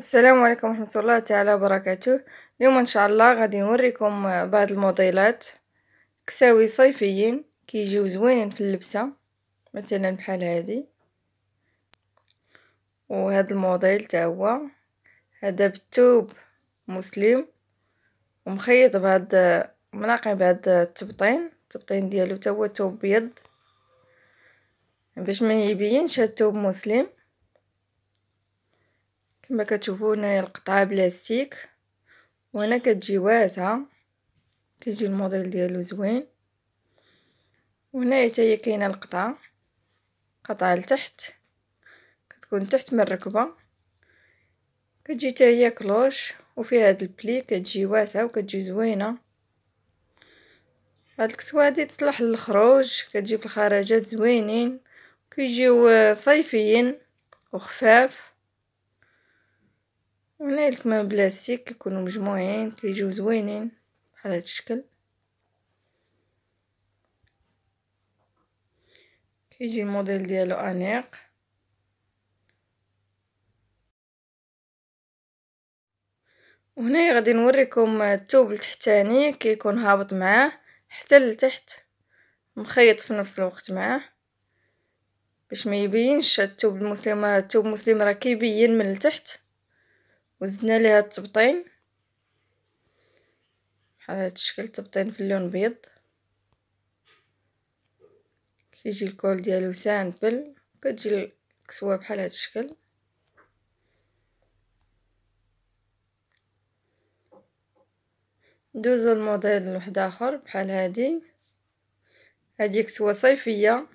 السلام عليكم ورحمة الله تعالى وبركاته اليوم ان شاء الله غادي نوريكم بعض الموديلات كساوي صيفيين كيجيو زوينين في اللبسة مثلا بحال هادي وهذا الموديل تا هو هذا بالثوب مسلم ومخيط بهاد ملاقي بهاد التبطين التبطين ديالو تا هو ثوب بيض باش ما يبينش هاد الثوب مسلم كما كتشوفوا هنايا القطعه بلاستيك وهنا كتجي واسعه كيجي الموديل ديالو زوين وهنا حتى هي كاينه القطعه قطعه لتحت كتكون تحت من الركبه كتجي حتى هي كلوش وفيها هاد البلي كتجي واسعه وكتجي زوينه هاد الكسوه هادي تصلح للخروج كتجيب الخرجات زوينين كيجيو صيفيين وخفاف انا الكمام بلاستيك يكونوا مجموعين كيجيو زوينين يعني، بحال هاد الشكل كيجي الموديل ديالو انيق وهنا غادي نوريكم الثوب التحتاني كيكون هابط معاه حتى لتحت مخيط في نفس الوقت معاه باش ما يبينش الثوب المسلمه الثوب المسلم راه كيبين من التحت وزدنا ليها التبطين بحال هاد الشكل تبطين في اللون بيض كيجي الكول ديالو سامبل كتجي الكسوه بحال هاد الشكل ندوزو لموديل واحد اخر بحال هادي هادي كسوه صيفيه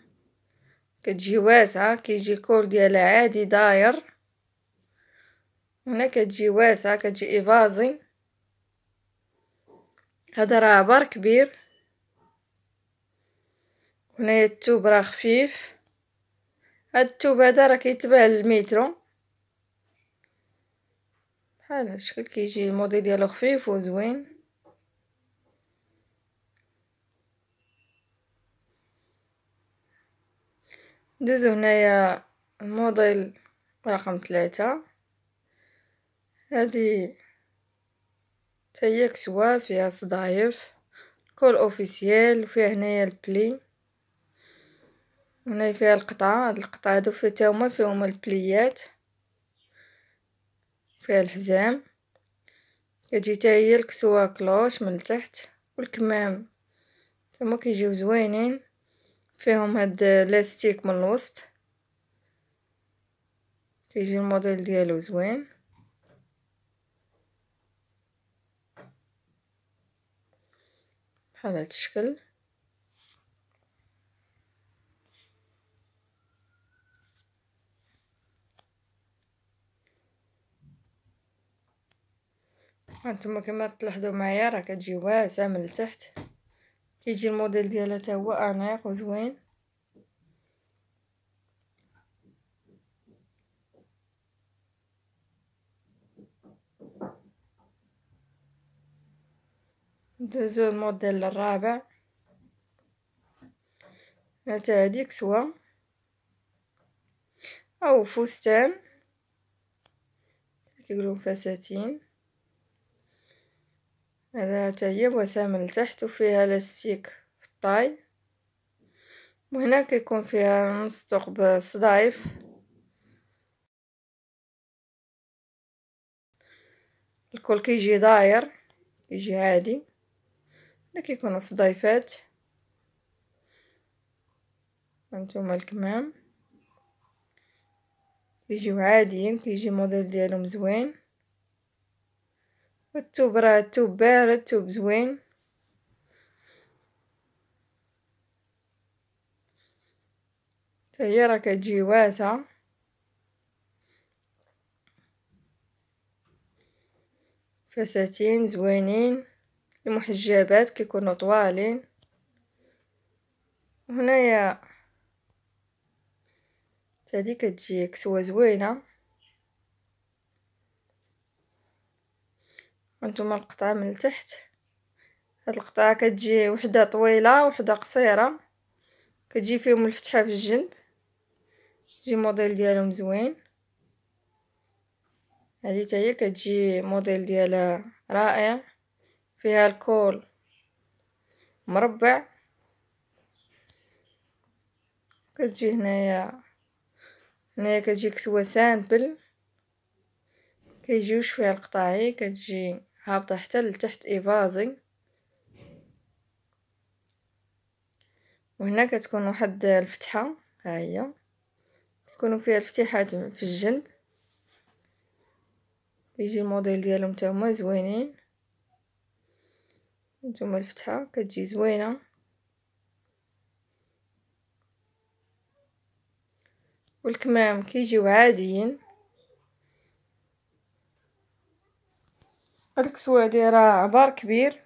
كتجي واسعه كيجي الكول ديالها عادي داير هنا كتجي واسعة كتجي ايفازي هذا راه عبار كبير هنايا الثوب راه خفيف هاد الثوب هذا راه كيتباع للمترو بحال هاد الشكل كيجي الموديل ديالو خفيف وزوين ندوزو هنايا الموديل رقم ثلاثة هادي تاهي كسوة فيها صدايف كول اوفيسيال وفيها هنايا البلي هنا فيها القطعة هاد القطعة هادو فيها تاهوما فيهم البليات فيها الحزام كتجي تاهي الكسوة كلوش من التحت والكمام تاهوما كيجيو زوينين فيهم هاد لاستيك من الوسط كيجي الموديل ديالو زوين هاد الشكل هانتوما كما تلاحظوا معايا راه كتجي واسعه من التحت كيجي الموديل ديالها تا هو انيق وزوين دوزو الموديل الرابع متاع هادي كسوة أو فستان كيقولو فساتين هذا حتى هي وسام لتحت وفيها لاستيك في الطاي وهنا كيكون فيها نص ثقب صدايف الكل كيجي داير كيجي عادي دقيقة كيكونوا ضايفات هانتوما الكمام بيجيو عاديين كيجي الموديل ديالهم زوين والثوب راه الثوب بارد ثوب زوين هي راه كتجي واسعه فساتين زوينين المحجبات كيكونوا طوالين وهنايا هادي كتجي كسوه زوينه وانتم القطعه من التحت هاد القطعه كتجي وحده طويله وحده قصيره كتجي فيهم الفتحه في الجنب يجي موديل ديالهم زوين هادي تاهي كتجي موديل ديالها رائع فيها الكول مربع كتجي هنايا هنايا كتجيك سوا سامبل كيجيوش فيها القطاعي كتجي هابطة حتى لتحت ايفازي وهنا كتكون واحد الفتحة ها هي يكونوا فيها الفتحات في الجنب يجي الموديل ديالهم تاهوما زوينين نتوما الفتحة كتجي زوينة والكمام كيجيو عاديين هاد الكسوة دي راه عبار كبير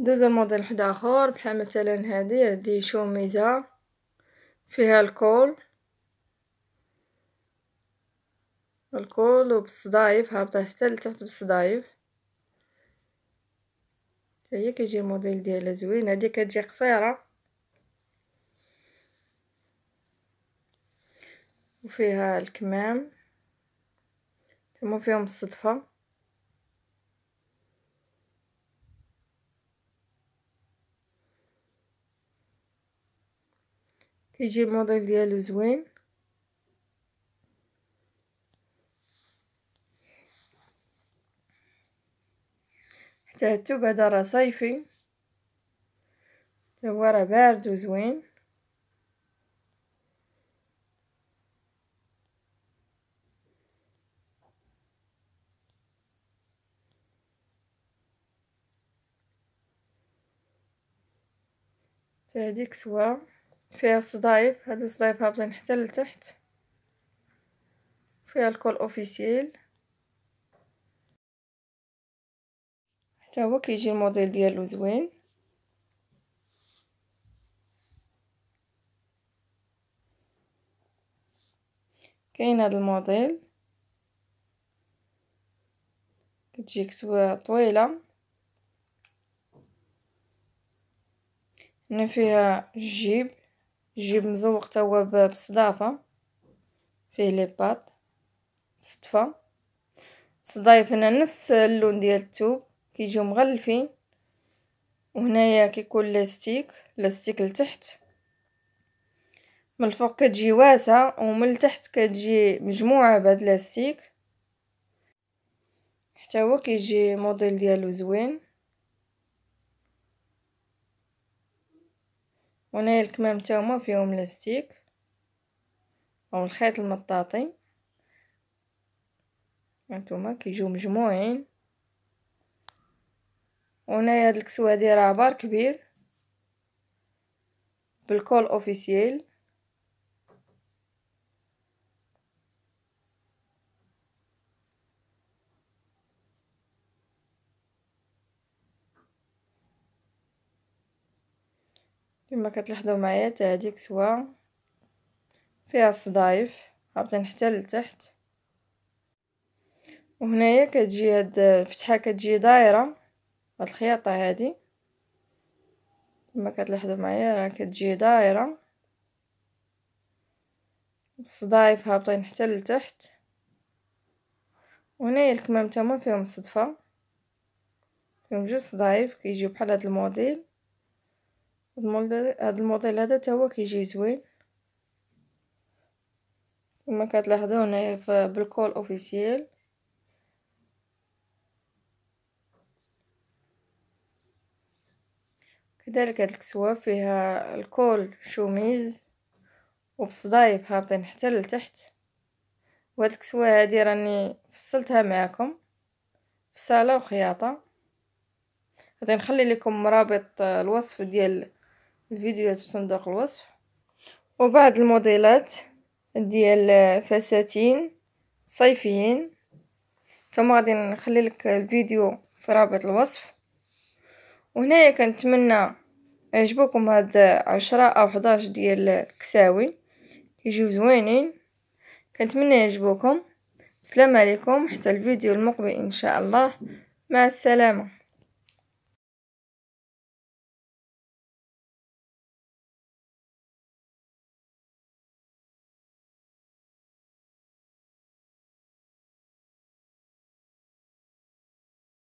ندوزو لموديل حدا اخر بحال مثلا هادي هادي شوميزه فيها الكول الكول وبالصدايف هابطه حتى لتحت بالصدايف هي كيجي الموديل ديالها زوين هادي كتجي قصيره وفيها الكمام تما فيهم الصدفه يجي الموديل ديالو زوين حتى التوب هذا راه صيفي هو راه بارد وزوين تا هاديك سوا فيها الصدايب هادو الصدايب هابطين حتى لتحت فيها الكول اوفيسيل حتى هو كيجي الموديل ديالو زوين كاين هاد الموديل كتجي كسوة طويلة هنا فيها الجيب جيب مزوق توا بصدافة فيه لي باط صدفة الصدايف هنا نفس اللون ديال التوب كيجيو مغلفين وهنايا كيكون لاستيك لاستيك لتحت من الفوق كتجي واسعة ومن التحت كتجي مجموعة بعد لاستيك حتى هو كيجي موديل ديالو زوين وهنا الكمام تا هما فيهم لاستيك او الخيط المطاطي هانتوما كيجيو مجموعين ونايا هاد الكسوه هادي راه بار كبير بالكول اوفيسيال كما كتلاحظوا معايا حتى هذيك سوا فيها الصدايف هابطين حتى لتحت وهنايا كتجي هاد الفتحه كتجي دايره هاد الخياطه هادي كما كتلاحظوا معايا راه كتجي دايره الصدايف هابطين حتى لتحت وهنايا الكمام تما فيهم صدفه فيهم جوج صدايف كيجيو بحال هاد الموديل هاد الموديل هذا هو كيجي زوين كما كتلاحظوا هنايا بالكول اوفيسيال كذلك هاد الكسوه فيها الكول شوميز وبصدايب هابطين حتى لتحت وهاد الكسوه هادي راني فصلتها معاكم فصاله وخياطه غادي نخلي لكم رابط الوصف ديال الفيديوهات في صندوق الوصف وبعض الموديلات ديال فساتين صيفيين ثم غادي نخلي لك الفيديو في رابط الوصف وهنايا كنتمنى يعجبوكم هاد عشرة او حداش ديال الكساوي يجيو زوينين كنتمنى يعجبوكم السلام عليكم حتى الفيديو المقبل ان شاء الله مع السلامه